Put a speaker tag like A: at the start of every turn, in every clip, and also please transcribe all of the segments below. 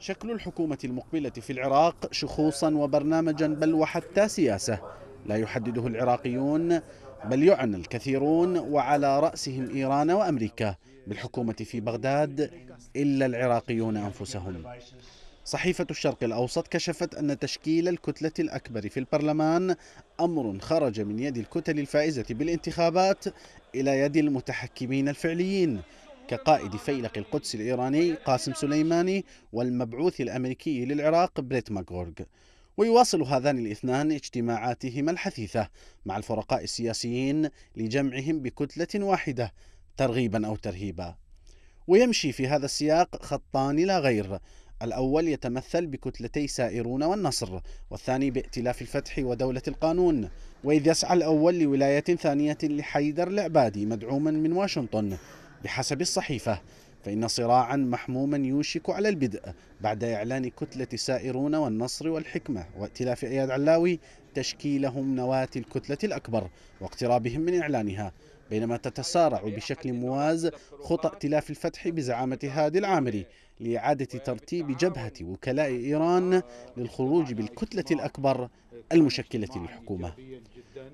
A: شكل الحكومة المقبلة في العراق شخوصا وبرنامجا بل وحتى سياسة لا يحدده العراقيون بل يعنى الكثيرون وعلى رأسهم إيران وأمريكا بالحكومة في بغداد إلا العراقيون أنفسهم صحيفة الشرق الأوسط كشفت أن تشكيل الكتلة الأكبر في البرلمان أمر خرج من يد الكتل الفائزة بالانتخابات إلى يد المتحكمين الفعليين كقائد فيلق القدس الإيراني قاسم سليماني والمبعوث الأمريكي للعراق بريت ماغورغ ويواصل هذان الاثنان اجتماعاتهما الحثيثة مع الفرقاء السياسيين لجمعهم بكتلة واحدة ترغيبا أو ترهيبا ويمشي في هذا السياق خطان لا غير الأول يتمثل بكتلتي سائرون والنصر والثاني بائتلاف الفتح ودولة القانون وإذ يسعى الأول لولاية ثانية لحيدر العبادي مدعوما من واشنطن بحسب الصحيفة فإن صراعا محموما يوشك على البدء بعد إعلان كتلة سائرون والنصر والحكمة وائتلاف إياد علاوي تشكيلهم نواة الكتلة الأكبر واقترابهم من إعلانها بينما تتسارع بشكل مواز خطى ائتلاف الفتح بزعامة هادي العامري لإعادة ترتيب جبهة وكلاء إيران للخروج بالكتلة الأكبر المشكلة للحكومة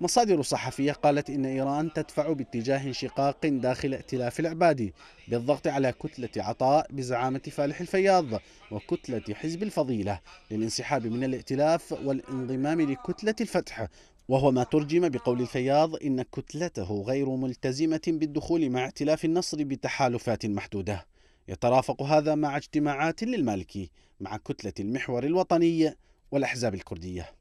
A: مصادر صحفية قالت إن إيران تدفع باتجاه انشقاق داخل ائتلاف العبادي بالضغط على كتلة عطاء بزعامة فالح الفياض وكتلة حزب الفضيلة للانسحاب من الائتلاف والانضمام لكتلة الفتح وهو ما ترجم بقول الفياض إن كتلته غير ملتزمة بالدخول مع ائتلاف النصر بتحالفات محدودة يترافق هذا مع اجتماعات للمالكي مع كتلة المحور الوطني والأحزاب الكردية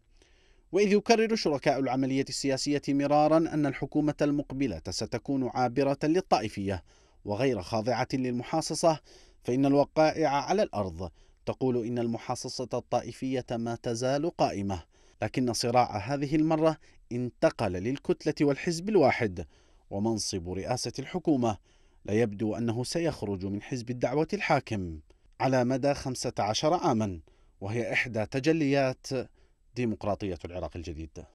A: وإذ يكرر شركاء العملية السياسية مرارا أن الحكومة المقبلة ستكون عابرة للطائفية وغير خاضعة للمحاصصة فإن الوقائع على الأرض تقول إن المحاصصة الطائفية ما تزال قائمة لكن صراع هذه المرة انتقل للكتلة والحزب الواحد ومنصب رئاسة الحكومة لا يبدو أنه سيخرج من حزب الدعوة الحاكم على مدى 15 عاما وهي إحدى تجليات ديمقراطية العراق الجديد